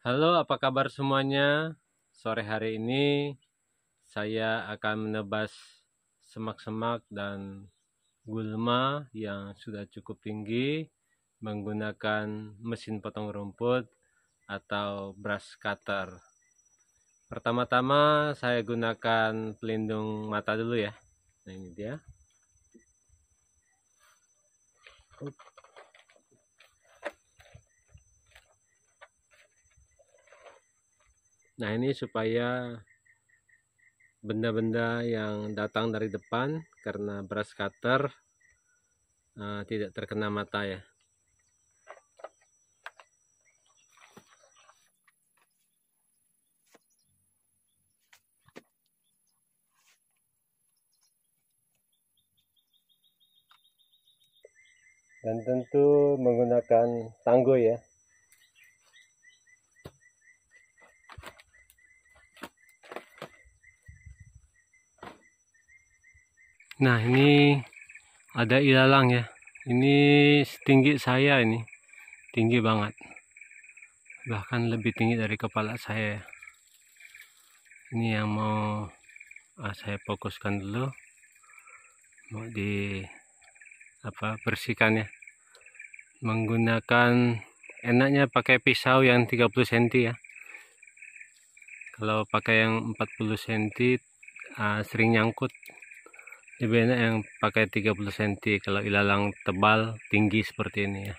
Halo, apa kabar semuanya? Sore hari ini saya akan menebas semak-semak dan gulma yang sudah cukup tinggi menggunakan mesin potong rumput atau brush cutter. Pertama-tama saya gunakan pelindung mata dulu ya. Nah ini dia. Oke. nah ini supaya benda-benda yang datang dari depan karena brush cutter uh, tidak terkena mata ya dan tentu menggunakan tangguh ya Nah ini ada ilalang ya. Ini setinggi saya ini. Tinggi banget. Bahkan lebih tinggi dari kepala saya. Ya. Ini yang mau ah, saya fokuskan dulu. Mau di apa bersihkan ya. Menggunakan enaknya pakai pisau yang 30 cm ya. Kalau pakai yang 40 cm ah, sering nyangkut lebih enak yang pakai 30 cm kalau ilalang tebal tinggi seperti ini ya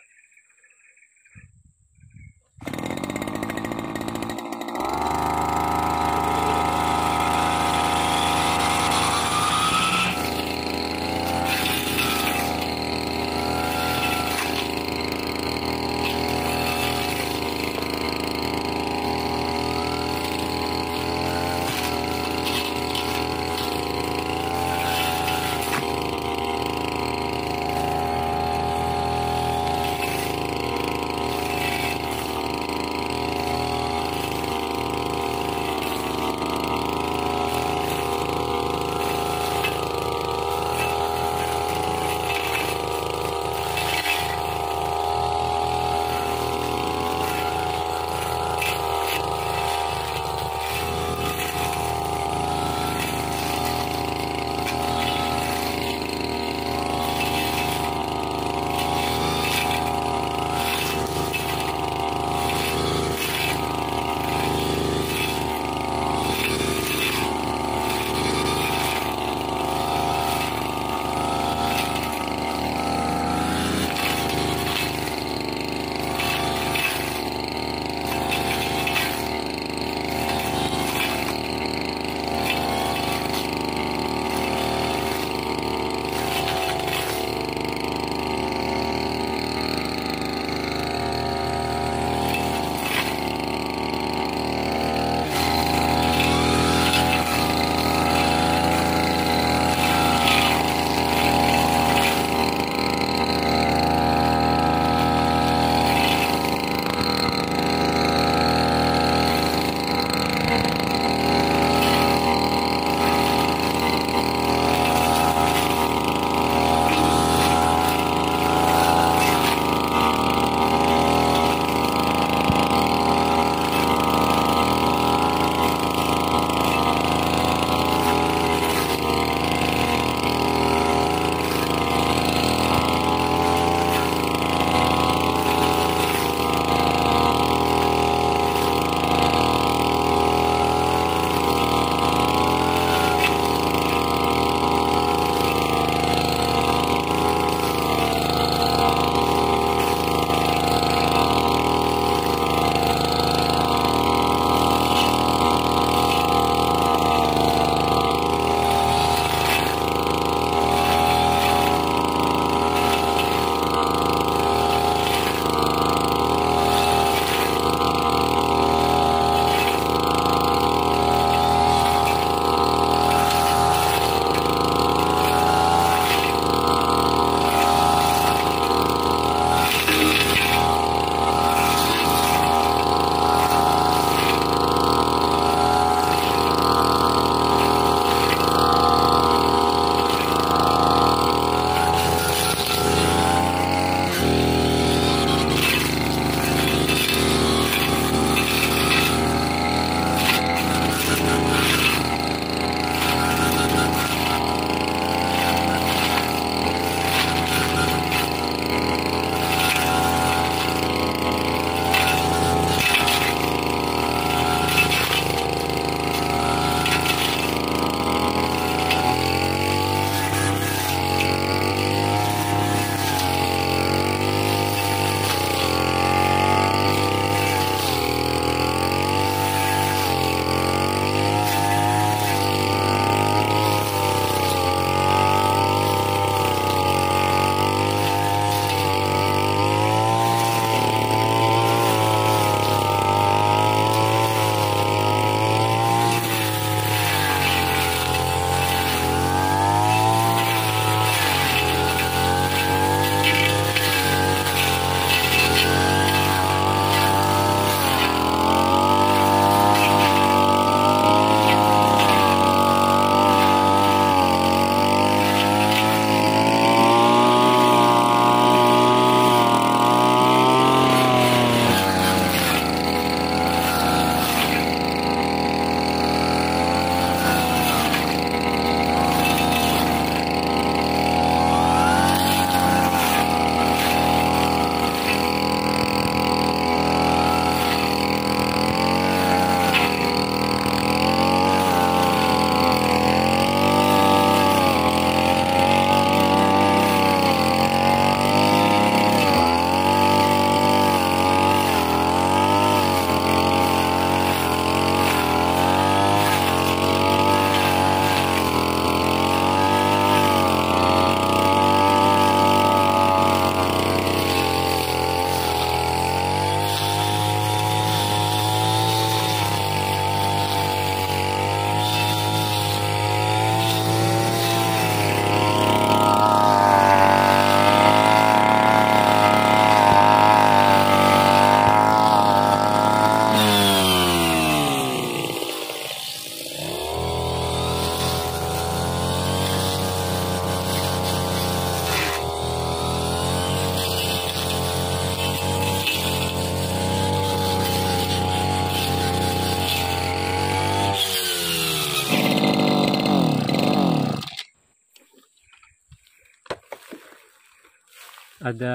ada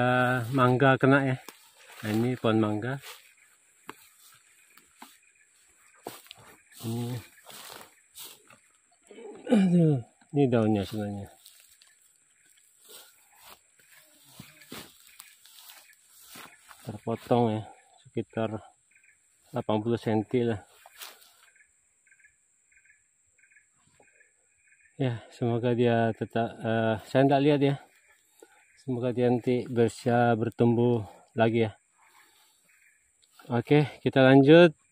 mangga kena ya nah, ini pohon mangga ini ini daunnya sebenarnya terpotong ya sekitar 80 cm lah ya semoga dia tetap uh, saya tidak lihat ya semoga dia nanti bisa bertumbuh lagi ya oke kita lanjut